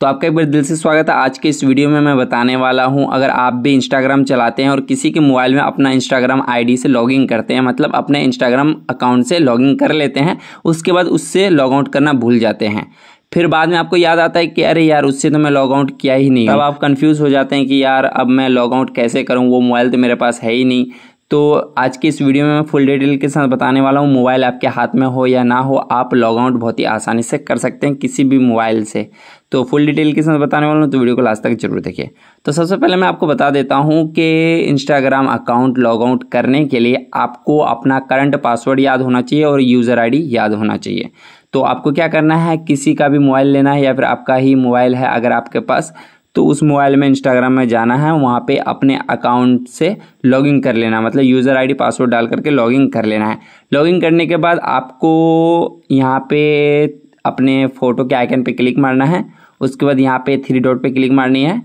तो आपका एक बार दिल से स्वागत है आज के इस वीडियो में मैं बताने वाला हूं अगर आप भी इंस्टाग्राम चलाते हैं और किसी के मोबाइल में अपना इंस्टाग्राम आईडी से लॉगिन करते हैं मतलब अपने इंस्टाग्राम अकाउंट से लॉगिन कर लेते हैं उसके बाद उससे लॉग आउट करना भूल जाते हैं फिर बाद में आपको याद आता है कि अरे यार उससे तो मैं लॉग आउट किया ही नहीं अब आप कन्फ्यूज़ हो जाते हैं कि यार अब मैं लॉग आउट कैसे करूँ वो मोबाइल तो मेरे पास है ही नहीं तो आज की इस वीडियो में मैं फुल डिटेल के साथ बताने वाला हूँ मोबाइल आपके हाथ में हो या ना हो आप लॉग आउट बहुत ही आसानी से कर सकते हैं किसी भी मोबाइल से तो फुल डिटेल के साथ बताने वाला हूँ तो वीडियो को लास्ट तक जरूर देखिए तो सबसे पहले मैं आपको बता देता हूँ कि इंस्टाग्राम अकाउंट लॉग आउट करने के लिए आपको अपना करंट पासवर्ड याद होना चाहिए और यूज़र आई याद होना चाहिए तो आपको क्या करना है किसी का भी मोबाइल लेना है या फिर आपका ही मोबाइल है अगर आपके पास तो उस मोबाइल में इंस्टाग्राम में जाना है वहाँ पे अपने अकाउंट से लॉगिंग कर लेना मतलब यूज़र आईडी पासवर्ड डाल करके लॉगिंग कर लेना है लॉगिंग करने के बाद आपको यहाँ पे अपने फ़ोटो के आइकन पे क्लिक मारना है उसके बाद यहाँ पे थ्री डॉट पे क्लिक मारनी है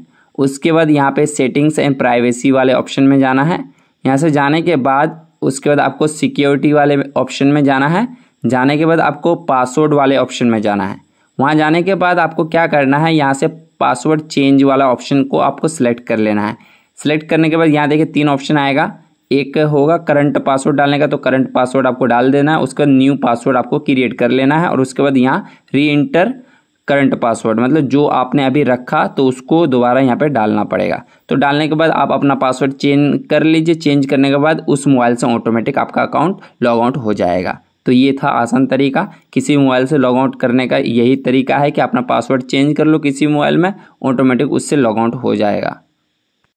उसके बाद यहाँ पे सेटिंग्स एंड प्राइवेसी वाले ऑप्शन में जाना है यहाँ से जाने के बाद उसके बाद आपको सिक्योरिटी वाले ऑप्शन में जाना है जाने के बाद आपको पासवर्ड वाले ऑप्शन में जाना है वहाँ जाने के बाद आपको क्या करना है यहाँ से पासवर्ड चेंज वाला ऑप्शन को आपको सेलेक्ट कर लेना है सेलेक्ट करने के बाद यहाँ देखिए तीन ऑप्शन आएगा एक होगा करंट पासवर्ड डालने का तो करंट पासवर्ड आपको डाल देना है उसका न्यू पासवर्ड आपको क्रिएट कर लेना है और उसके बाद यहाँ री इंटर करंट पासवर्ड मतलब जो आपने अभी रखा तो उसको दोबारा यहाँ पे डालना पड़ेगा तो डालने के बाद आप अपना पासवर्ड चेंज कर लीजिए चेंज करने के बाद उस मोबाइल से ऑटोमेटिक आपका अकाउंट लॉग आउट हो जाएगा तो ये था आसान तरीका किसी मोबाइल से लॉग आउट करने का यही तरीका है कि अपना पासवर्ड चेंज कर लो किसी मोबाइल में ऑटोमेटिक उससे लॉग आउट हो जाएगा